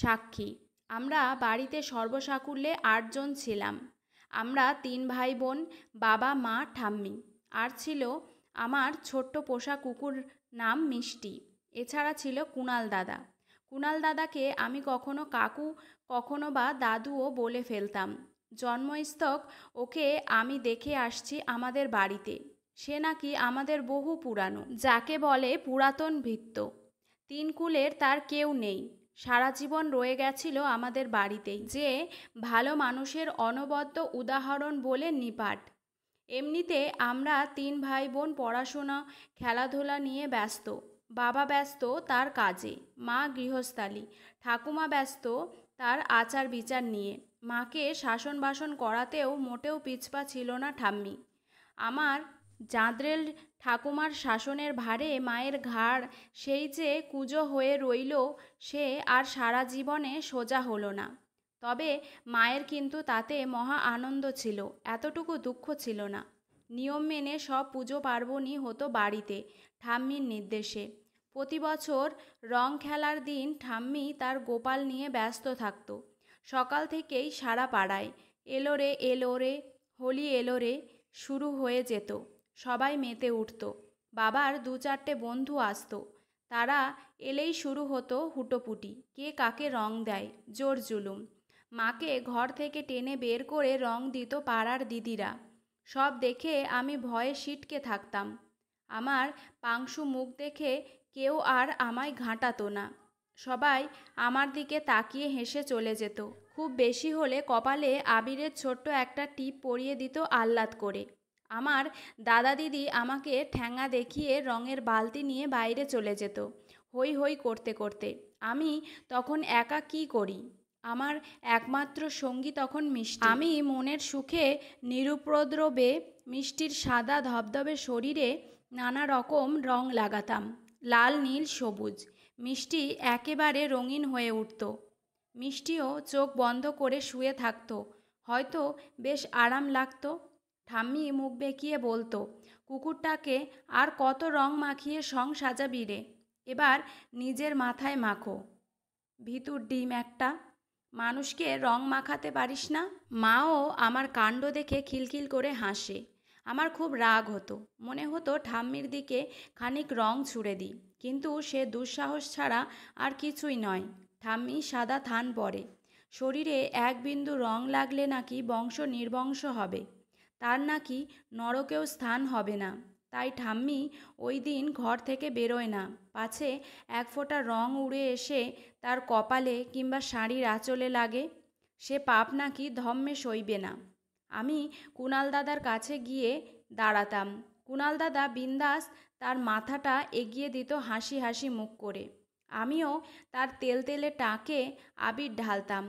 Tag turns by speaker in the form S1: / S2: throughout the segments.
S1: সাক্ষী আমরা বাড়িতে সর্বসাকুল্যে আটজন ছিলাম আমরা তিন ভাই বোন বাবা মা ঠাম্মি আর ছিল আমার ছোট্ট পোষা কুকুর নাম মিষ্টি এছাড়া ছিল কুনাল দাদা কুনাল দাদাকে আমি কখনো কাকু কখনো বা দাদুও বলে ফেলতাম জন্মস্তক ওকে আমি দেখে আসছি আমাদের বাড়িতে সে নাকি আমাদের বহু পুরানো যাকে বলে পুরাতন ভিত্ত তিন কুলের তার কেউ নেই সারা জীবন রয়ে গেছিল আমাদের বাড়িতেই যে ভালো মানুষের অনবদ্য উদাহরণ বলে নিপাট এমনিতে আমরা তিন ভাই বোন পড়াশোনা খেলাধুলা নিয়ে ব্যস্ত বাবা ব্যস্ত তার কাজে মা গৃহস্থালি ঠাকুমা ব্যস্ত তার আচার বিচার নিয়ে মাকে শাসন বাসন করাতেও মোটেও পিছপা ছিল না ঠাম্মি আমার জাঁদরেল ঠাকুমার শাসনের ভারে মায়ের ঘাড় সেই যে কুজো হয়ে রইল সে আর সারা জীবনে সোজা হলো না তবে মায়ের কিন্তু তাতে মহা আনন্দ ছিল এতটুকু দুঃখ ছিল না নিয়ম মেনে সব পুজো পার্বণই হতো বাড়িতে ঠাম্মির নির্দেশে প্রতি বছর রং খেলার দিন ঠাম্মি তার গোপাল নিয়ে ব্যস্ত থাকত সকাল থেকেই সারা পাড়ায় এলো রে এলো রে হোলি এলো রে শুরু হয়ে যেত সবাই মেতে উঠত বাবার দু চারটে বন্ধু আসতো তারা এলেই শুরু হতো হুটোপুটি কে কাকে রং দেয় জোর জুলুম মাকে ঘর থেকে টেনে বের করে রং দিত পাড়ার দিদিরা সব দেখে আমি ভয়ে সিটকে থাকতাম আমার পাংশু মুখ দেখে কেউ আর আমায় ঘাঁটাতো না সবাই আমার দিকে তাকিয়ে হেসে চলে যেত খুব বেশি হলে কপালে আবিরের ছোট্ট একটা টিপ পরিয়ে দিত আহ্লাদ করে আমার দাদা দিদি আমাকে ঠ্যাঙা দেখিয়ে রঙের বালতি নিয়ে বাইরে চলে যেত হই হই করতে করতে আমি তখন একা কি করি আমার একমাত্র সঙ্গী তখন মিষ্টি আমি মনের সুখে নিরুপদ্রবে মিষ্টির সাদা ধবধবে শরীরে নানা রকম রং লাগাতাম লাল নীল সবুজ মিষ্টি একেবারে রঙিন হয়ে উঠত মিষ্টিও চোখ বন্ধ করে শুয়ে থাকতো হয়তো বেশ আরাম লাগতো ঠাম্মি মুখ বেঁকিয়ে বলতো কুকুরটাকে আর কত রং মাখিয়ে সং সাজাবি রে এবার নিজের মাথায় মাখো ভিতুর ডিম একটা মানুষকে রং মাখাতে পারিস না মাও আমার কাণ্ড দেখে খিলখিল করে হাসে আমার খুব রাগ হতো মনে হতো ঠাম্মির দিকে খানিক রং ছুড়ে দিই কিন্তু সে দুঃসাহস ছাড়া আর কিছুই নয় ঠাম্মি সাদা থান পরে শরীরে এক বিন্দু রং লাগলে নাকি বংশ নির্বংশ হবে তার নাকি নরকেও স্থান হবে না তাই ঠাম্মি ওই দিন ঘর থেকে বেরোয় না পাছে এক ফোঁটা রং উড়ে এসে তার কপালে কিংবা শাড়ির আঁচলে লাগে সে পাপ নাকি ধম্মে সইবে না আমি কুণাল দাদার কাছে গিয়ে দাঁড়াতাম কুণাল দাদা বিন্দাস তার মাথাটা এগিয়ে দিত হাসি হাসি মুখ করে আমিও তার তেল তেলে টাকে আবির ঢালতাম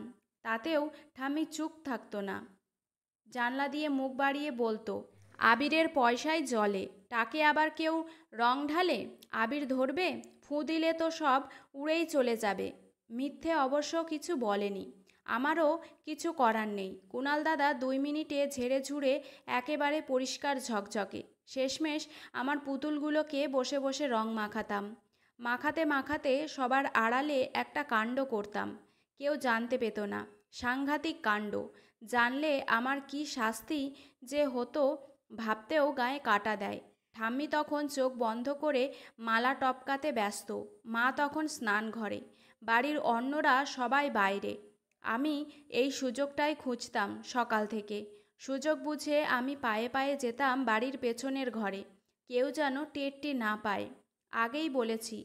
S1: তাতেও ঠাম্মি চুপ থাকতো না জানলা দিয়ে মুখ বাড়িয়ে বলতো আবিরের পয়সায় জলে তাকে আবার কেউ রং ঢালে আবির ধরবে ফু দিলে তো সব উড়েই চলে যাবে মিথ্যে অবশ্য কিছু বলেনি আমারও কিছু করার নেই কুণাল দাদা দুই মিনিটে ঝেড়ে ঝুড়ে একেবারে পরিষ্কার ঝকঝকে শেষমেশ আমার পুতুলগুলোকে বসে বসে রং মাখাতাম মাখাতে মাখাতে সবার আড়ালে একটা কাণ্ড করতাম কেউ জানতে পেত না সাংঘাতিক কাণ্ড জানলে আমার কি শাস্তি যে হতো ভাবতেও গায়ে কাটা দেয় ঠাম্মি তখন চোখ বন্ধ করে মালা টপকাতে ব্যস্ত মা তখন স্নান ঘরে বাড়ির অন্যরা সবাই বাইরে আমি এই সুযোগটাই খুঁজতাম সকাল থেকে সুযোগ বুঝে আমি পায়ে পায়ে যেতাম বাড়ির পেছনের ঘরে কেউ যেন টেরটি না পায় আগেই বলেছি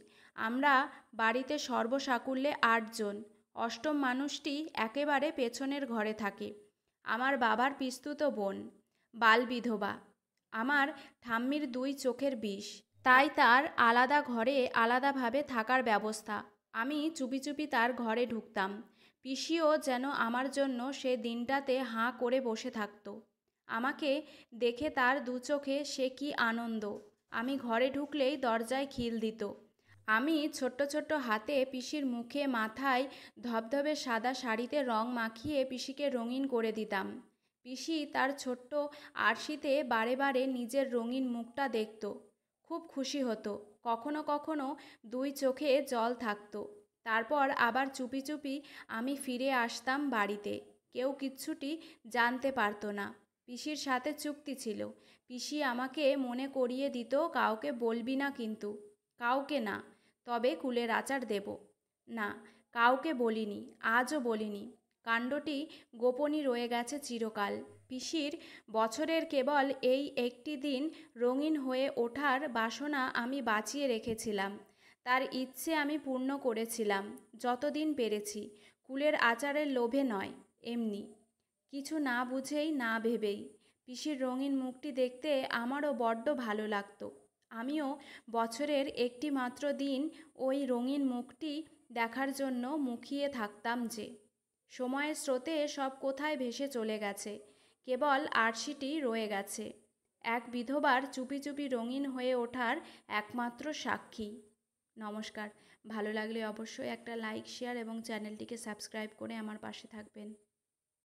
S1: আমরা বাড়িতে সর্বসাকুল্যে আটজন অষ্টম মানুষটি একেবারে পেছনের ঘরে থাকে আমার বাবার পিস্তুত বোন বাল বিধবা আমার ঠাম্মির দুই চোখের বিষ তাই তার আলাদা ঘরে আলাদাভাবে থাকার ব্যবস্থা আমি চুপি চুপি তার ঘরে ঢুকতাম পিসিও যেন আমার জন্য সে দিনটাতে হাঁ করে বসে থাকত আমাকে দেখে তার দু চোখে সে কি আনন্দ আমি ঘরে ঢুকলেই দরজায় খিল দিত আমি ছোট্ট ছোট্ট হাতে পিসির মুখে মাথায় ধবধবে সাদা শাড়িতে রং মাখিয়ে পিসিকে রঙিন করে দিতাম পিসি তার ছোট্ট আরশিতে বারে বারে নিজের রঙিন মুখটা দেখত খুব খুশি হতো কখনো কখনো দুই চোখে জল থাকত তারপর আবার চুপি চুপি আমি ফিরে আসতাম বাড়িতে কেউ কিচ্ছুটি জানতে পারতো না পিসির সাথে চুক্তি ছিল পিসি আমাকে মনে করিয়ে দিত কাউকে বলবি না কিন্তু কাউকে না তবে কুলের আচার দেব না কাউকে বলিনি আজও বলিনি কাণ্ডটি গোপনই রয়ে গেছে চিরকাল পিসির বছরের কেবল এই একটি দিন রঙিন হয়ে ওঠার বাসনা আমি বাঁচিয়ে রেখেছিলাম তার ইচ্ছে আমি পূর্ণ করেছিলাম যতদিন পেরেছি কুলের আচারের লোভে নয় এমনি কিছু না বুঝেই না ভেবেই পিসির রঙিন মুখটি দেখতে আমারও বড্ড ভালো লাগতো আমিও বছরের একটি মাত্র দিন ওই রঙিন মুখটি দেখার জন্য মুখিয়ে থাকতাম যে সময়ের স্রোতে সব কোথায় ভেসে চলে গেছে কেবল আরশিটি রয়ে গেছে এক বিধবার চুপি চুপি রঙিন হয়ে ওঠার একমাত্র সাক্ষী নমস্কার ভালো লাগলে অবশ্যই একটা লাইক শেয়ার এবং চ্যানেলটিকে সাবস্ক্রাইব করে আমার পাশে থাকবেন